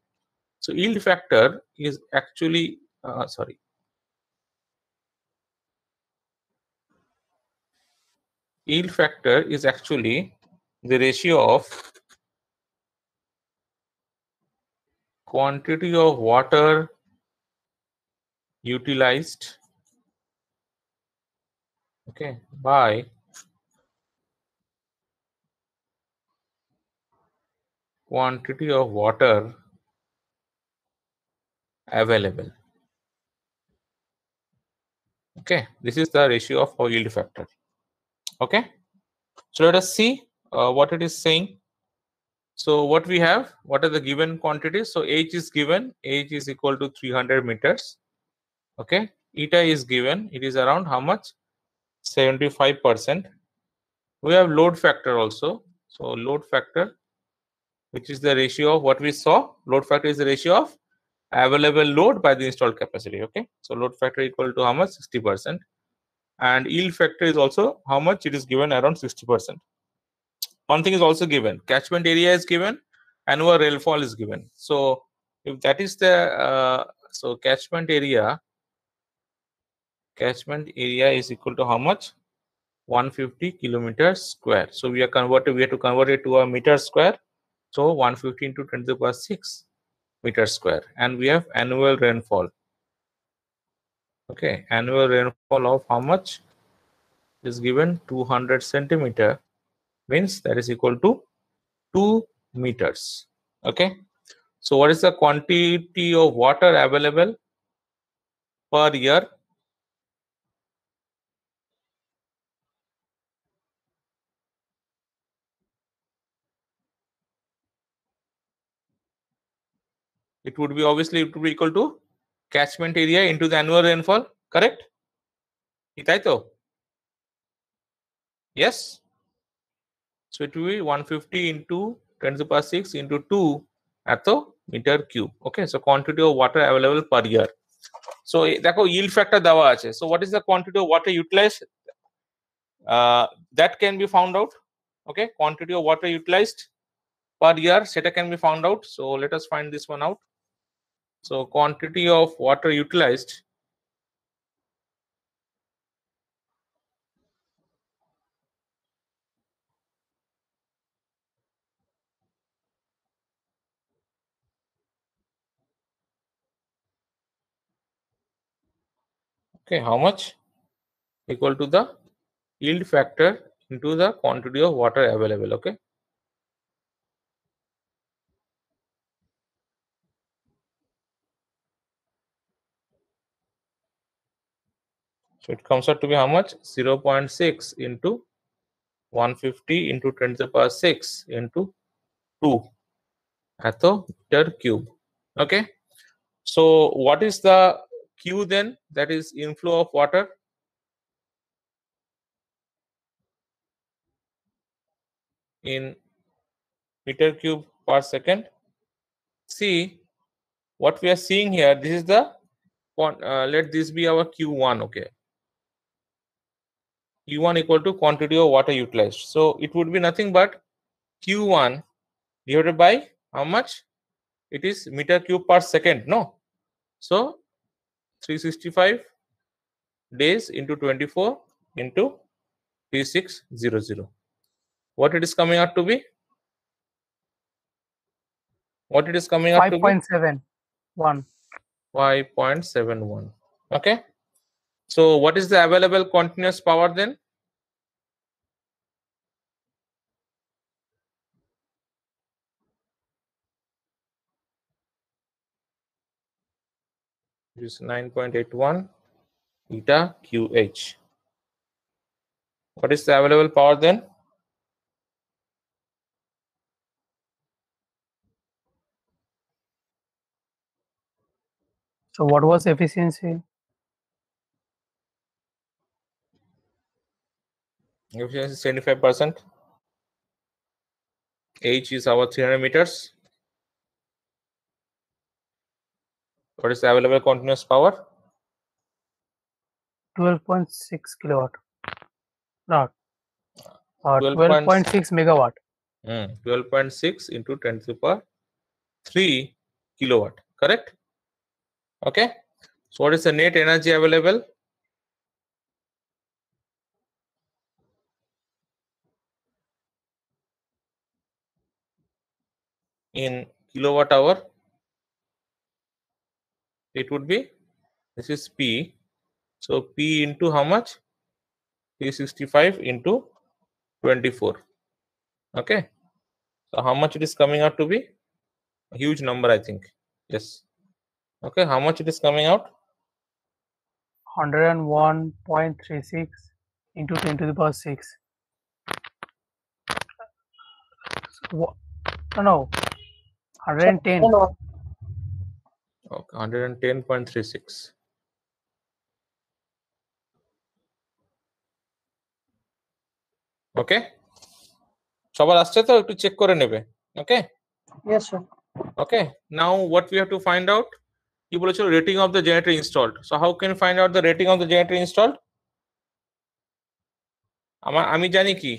so yield factor is actually uh, sorry. Yield factor is actually the ratio of quantity of water utilized okay by quantity of water available okay this is the ratio of yield factor okay so let us see uh, what it is saying so what we have what are the given quantities so h is given h is equal to 300 meters okay eta is given it is around how much 75 percent we have load factor also so load factor which is the ratio of what we saw load factor is the ratio of available load by the installed capacity okay so load factor equal to how much 60 percent and yield factor is also how much it is given around 60 percent one thing is also given catchment area is given annual rainfall is given so if that is the uh, so catchment area catchment area is equal to how much 150 kilometers square so we are converted we have to convert it to a meter square so 150 into 10 to the power 6 meter square and we have annual rainfall okay annual rainfall of how much is given 200 centimeter means that is equal to 2 meters okay so what is the quantity of water available per year it would be obviously to be equal to catchment area into the annual rainfall correct yes so it will be 150 into 10 to power 6 into 2 at the meter cube okay so quantity of water available per year so that's eh, yield factor so what is the quantity of water utilized uh, that can be found out okay quantity of water utilized per year set can be found out so let us find this one out so quantity of water utilized okay how much equal to the yield factor into the quantity of water available okay So it comes out to be how much? 0 0.6 into 150 into 10 to the power 6 into 2 the meter cube. Okay. So what is the Q then? That is inflow of water. in meter cube per second. See what we are seeing here. This is the uh, let this be our Q1. Okay, U1 equal to quantity of water utilized. So it would be nothing but Q1 divided by how much? It is meter cube per second, no? So 365 days into 24 into 3600. What it is coming out to be? What it is coming up 5. to 5.71. 5.71. Okay. So what is the available continuous power then? It is 9.81 eta QH. What is the available power then? So what was efficiency? Efficiency 75%. H is our 300 meters. What is the available continuous power? 12.6 kilowatt. Not. 12.6 uh, megawatt. Mm, 12.6 into 10 to the power 3 kilowatt. Correct? Okay. So what is the net energy available? in kilowatt hour it would be this is p so p into how much sixty five into 24 okay so how much it is coming out to be a huge number i think yes okay how much it is coming out 101.36 into 10 to the power 6 so, no, no 110 okay 110.36 okay সবার সাথে তো একটু check করে নেবে okay yes sir okay now what we have to find out কি বলেছে rating of the generator installed so how can find out the rating of the generator installed আমার আমি জানি কি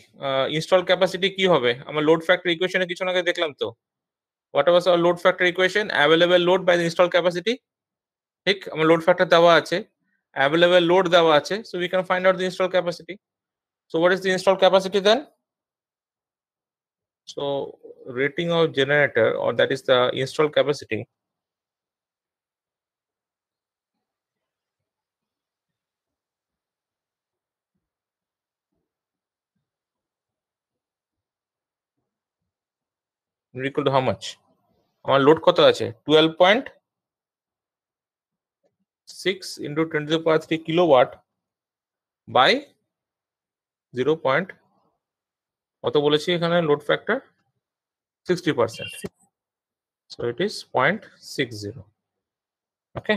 ইনস্টল ক্যাপাসিটি কি হবে আমার লোড ফ্যাক্টর ইকুয়েশনে কিছু নাকি দেখলাম তো what was our load factor equation available load by the installed capacity ঠিক আমার load factor দেওয়া আছে available load দেওয়া আছে so we can find out the installed capacity so what is the installed capacity then so rating of generator or that is the installed capacity equal to how much আমার load কত আছে twelve point six into twenty point power three kilowatt by zero point কত বলেছি এখানে load factor sixty percent so it is point six zero okay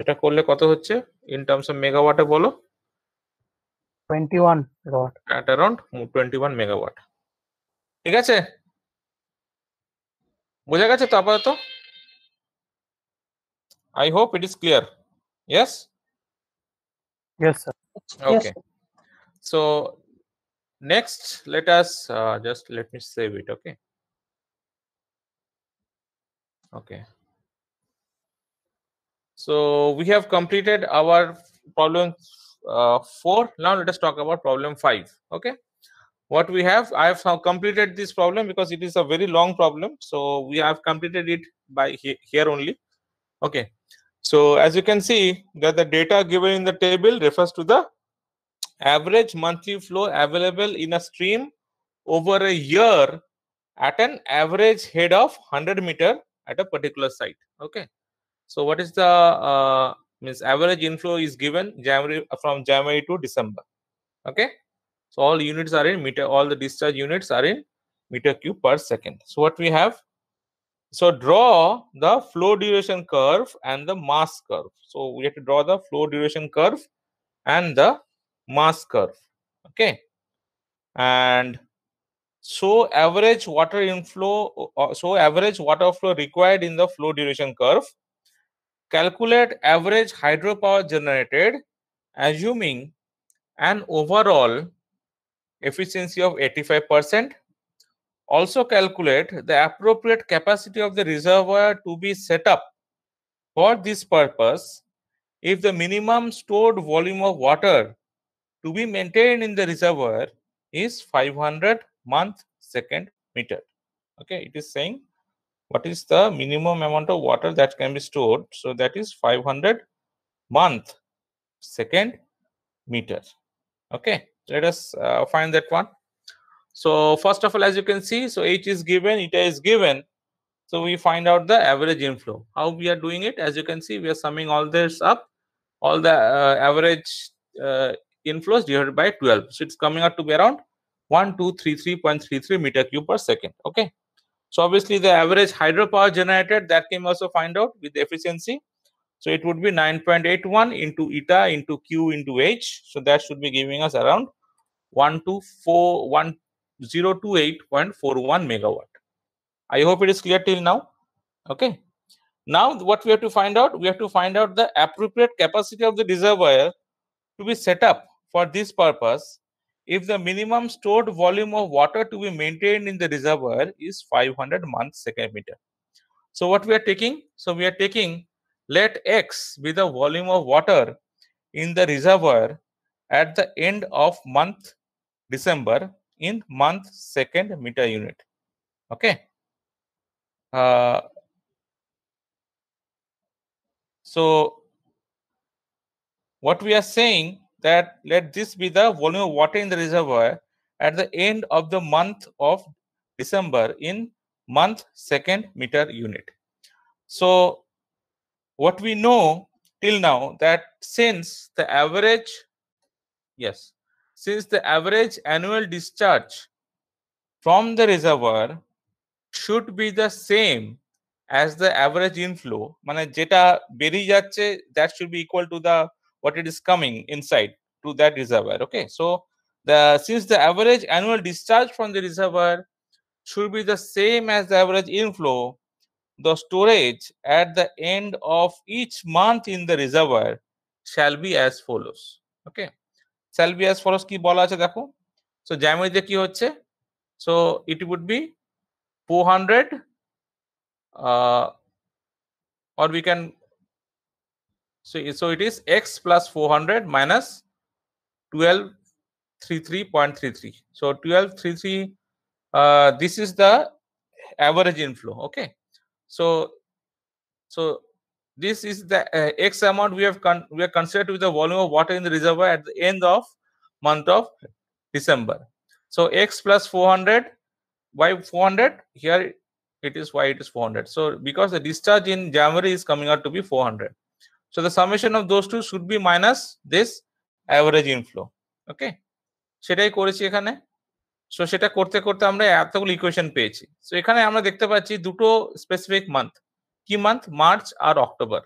এটা করলে কত হচ্ছে ইন টার্মস অফ মেগাওয়াটে বলো twenty one at around twenty one megawatt ঠিক আছে বোঝা গেছে তো আপাতত I hope it is clear yes yes sir okay so next let us just let me save it okay okay so we have completed our problem uh, 4 now let us talk about problem 5 okay what we have i have now completed this problem because it is a very long problem so we have completed it by he here only okay so as you can see that the data given in the table refers to the average monthly flow available in a stream over a year at an average head of 100 meter at a particular site okay so what is the uh, means average inflow is given january from january to december okay so all units are in meter, all the discharge units are in meter cube per second. So what we have? So draw the flow duration curve and the mass curve. So we have to draw the flow duration curve and the mass curve. Okay. And so average water inflow, uh, uh, so average water flow required in the flow duration curve. Calculate average hydropower generated, assuming an overall efficiency of 85%. Also calculate the appropriate capacity of the reservoir to be set up for this purpose if the minimum stored volume of water to be maintained in the reservoir is 500 month second meter. Okay, it is saying what is the minimum amount of water that can be stored. So that is 500 month second meter. Okay let us uh, find that one so first of all as you can see so h is given eta is given so we find out the average inflow how we are doing it as you can see we are summing all this up all the uh, average uh, inflows divided by 12 so it's coming out to be around 1233.33 meter cube per second okay so obviously the average hydropower generated that can also find out with efficiency so it would be 9.81 into eta into q into h so that should be giving us around one two four one zero two eight point four one megawatt. I hope it is clear till now. Okay. Now, what we have to find out? We have to find out the appropriate capacity of the reservoir to be set up for this purpose if the minimum stored volume of water to be maintained in the reservoir is 500 month second meter. So, what we are taking? So, we are taking let x be the volume of water in the reservoir at the end of month December in month second meter unit. Okay. Uh, so what we are saying that let this be the volume of water in the reservoir at the end of the month of December in month second meter unit. So what we know till now that since the average, yes, since the average annual discharge from the reservoir should be the same as the average inflow মানে যেটা বেরিয়ে that should be equal to the what it is coming inside to that reservoir okay so the since the average annual discharge from the reservoir should be the same as the average inflow the storage at the end of each month in the reservoir shall be as follows okay সেলভিয়াস ফরস কি বলা আছে দেখো so জ্যামিতে কি হচ্ছে so it would be four hundred or we can so it is x plus four hundred minus twelve three three point three three so twelve three three this is the average inflow okay so so this is the uh, x amount we have con- we are considered with the volume of water in the reservoir at the end of month of december so x plus 400 why 400 here it is why it is 400 so because the discharge in january is coming out to be 400 so the summation of those two should be minus this average inflow okay সেটাই করেছি এখানে so সেটা করতে করতে আমরা এতগুলো equation পেয়েছি so এখানে আমরা দেখতে পাচ্ছি দুটো স্পেসিফিক মান্থ কি মান্থ মার্চ আর অক্টোবর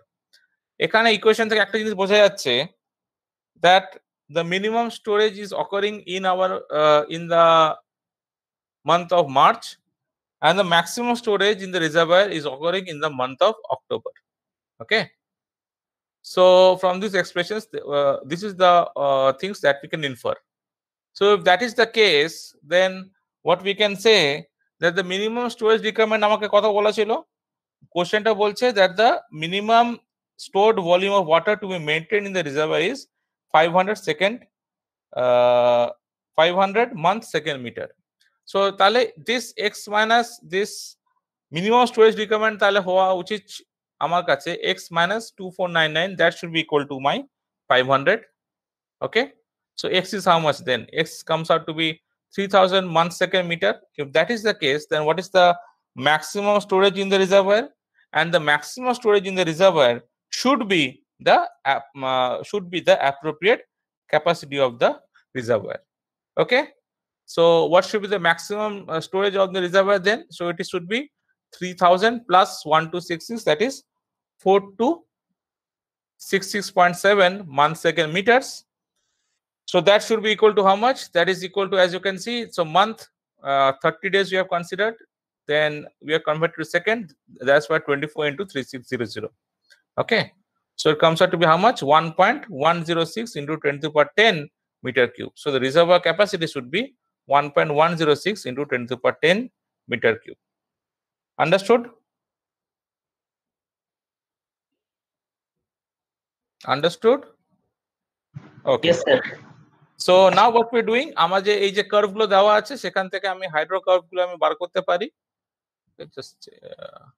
এখানে ইকুয়েশন থেকে একটা জিনিস বোঝা যাচ্ছে that the minimum storage is occurring in our in the month of March, and the maximum storage in the reservoir is occurring in the month of October. Okay. So from these expressions, uh, this is the uh, things that we can infer. So if that is the case, then what we can say that the minimum storage requirement আমাকে কথা বলা ছিল কোশ্চেনটা বলছে that the minimum stored volume of water to be maintained in the reservoir is 500 second uh, 500 month second meter so তাহলে this x minus this minimum storage requirement তাহলে হওয়া উচিত আমার কাছে x minus 2499 that should be equal to my 500 okay so x is how much then x comes out to be 3000 month second meter if that is the case then what is the maximum storage in the reservoir and the maximum storage in the reservoir should be the uh, should be the appropriate capacity of the reservoir okay so what should be the maximum uh, storage of the reservoir then so it should be 3000 plus 1266 that is 4 to 66.7 month second meters so that should be equal to how much that is equal to as you can see so month uh, 30 days we have considered then we are converted to second. That's why 24 into 3600. Okay. So it comes out to be how much? 1.106 into 10 to the power 10 meter cube. So the reservoir capacity should be 1.106 into 10 to the power 10 meter cube. Understood? Understood? Okay. Yes, sir. So now what we are doing? যে এই যে curve গুলো দেওয়া আছে সেখান থেকে আমি hydro curve গুলো আমি বার করতে পারি Let's just uh,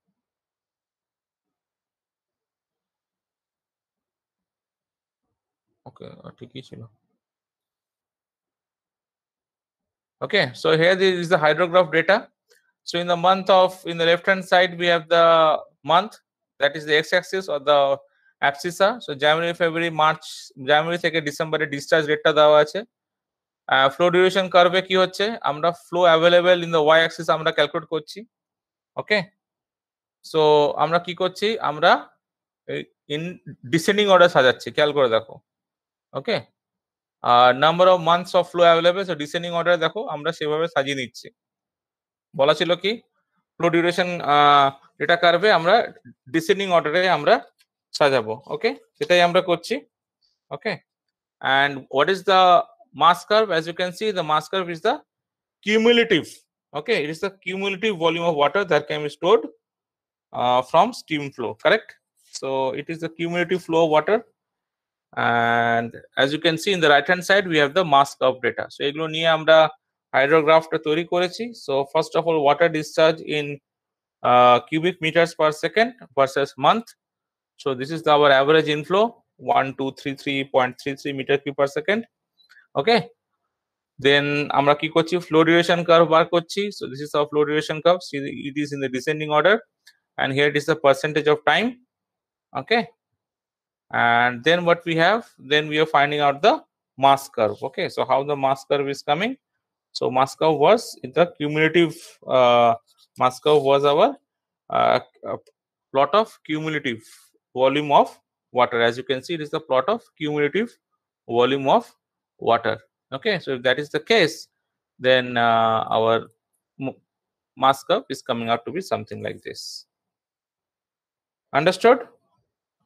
okay, ঠিকই ছিল Okay, so here is the hydrograph data. So in the month of, in the left-hand side, we have the month, that is the x-axis or the abscissa so January February March January থেকে ডিসেম্বরে discharge রেটটা দেওয়া আছে flow duration কার্ভে কি হচ্ছে আমরা flow available in the y axis আমরা calculate করছি ওকে সো আমরা কি করছি আমরা ইন ডিসেন্ডিং অর্ডার সাজাচ্ছি খেয়াল করে দেখো ওকে আর number of months of flow available so descending order দেখো আমরা সেভাবে সাজিয়ে নিচ্ছি বলা ছিল কি ফ্লো ডিউরেশন ডেটা কার্ভে আমরা ডিসেন্ডিং অর্ডারে আমরা সাজাবো ওকে সেটাই আমরা করছি okay and what is the mass curve as you can see the mass curve is the cumulative Okay, it is the cumulative volume of water that can be stored uh, from steam flow, correct? So it is the cumulative flow of water. And as you can see in the right hand side, we have the mass curve data. So এগুলো নিয়ে আমরা হাইড্রোগ্রাফটা তৈরি করেছি So first of all, water discharge in uh, cubic meters per second versus month. So this is our average inflow 1233.33 meter cube per second. Okay then আমরা কি করছি flow duration curve বার করছি so this is our flow duration curve it is in the and here it is the percentage of time okay and then what we have then we are finding out the mass curve okay so how the mass curve is coming so mass curve was the cumulative uh, mass curve was our uh, uh, plot of cumulative volume of water as you can see it is the plot of cumulative volume of water Okay, so if that is the case, then uh, our mass curve is coming out to be something like this. Understood?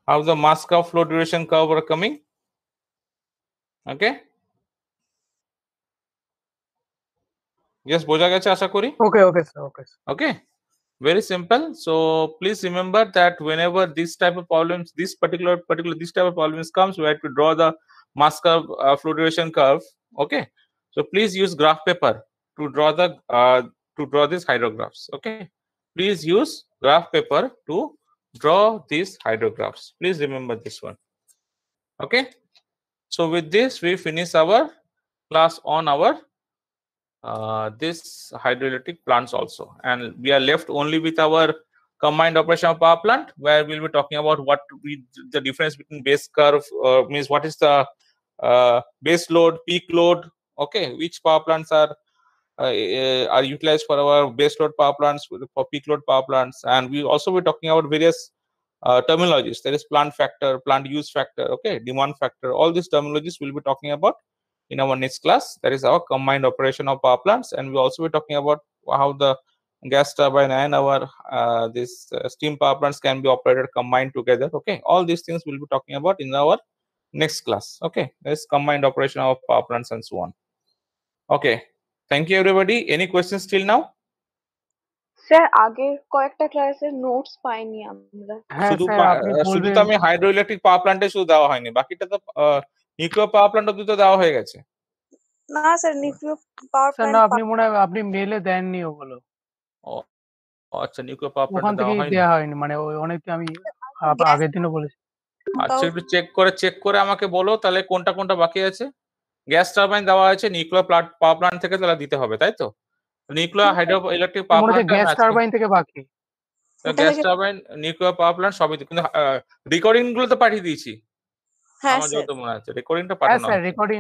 How the mass curve, flow duration curve are coming? Okay. Yes, Okay, okay, sir. Okay. Okay. Very simple. So please remember that whenever this type of problems, this particular particular this type of problems comes, we have to draw the mass curve uh, flow duration curve Okay, so please use graph paper to draw the uh, to draw these hydrographs. Okay, please use graph paper to draw these hydrographs. Please remember this one. Okay, so with this we finish our class on our uh, this hydroelectric plants also, and we are left only with our combined of power plant where we'll be talking about what we the difference between base curve uh, means what is the uh, base load, peak load. Okay, which power plants are uh, uh are utilized for our base load power plants, for peak load power plants, and we also be talking about various uh, terminologies. There is plant factor, plant use factor, okay, demand factor. All these terminologies we'll be talking about in our next class. That is our combined operation of power plants, and we also be talking about how the gas turbine and our uh, this uh, steam power plants can be operated combined together. Okay, all these things we'll be talking about in our next class. Okay, this combined operation of power plants and so on. Okay, thank you everybody. Any questions till now? Sir আগের কয়েকটা ক্লাসের notes পাইনি আমরা হ্যাঁ, শুধু শুধু তো আমি হাইড্রো ইলেকট্রিক পাওয়ার প্ল্যান্টে শুধু দেওয়া হয়নি বাকিটা তো নিউক্লিয়ার পাওয়ার প্ল্যান্ট অব্দি তো দেওয়া হয়ে গেছে না স্যার নিউক্লিয়ার পাওয়ার প্ল্যান্ট না আপনি মনে হয় আপনি মেলে দেননি ওগুলো ও আচ্ছা নিউক্লিয়ার পাওয়ার প্ল্যান্ট দেওয়া হয়নি দেওয়া হয়নি মানে অনেক আমি আগের দিনও বলেছি আচ্ছা একটু চেক করে চেক করে আমাকে বলো তাহলে কোনটা কোনটা বাকি আছে গ্যাস টারবাইন দেওয়া আছে নিউক্লিয়ার পাওয়ার প্ল্যান্ট থেকে তাহলে দিতে হবে তাই তো nuclear hydro electric power plant gas turbine থেকে বাকি gas turbine nuclear power plant সবই কিন্তু রেকর্ডিং গুলো তো পাঠিয়ে দিয়েছি হ্যাঁ আমার যত মনে আছে রেকর্ডিংটা পাঠানো হ্যাঁ স্যার রেকর্ডিং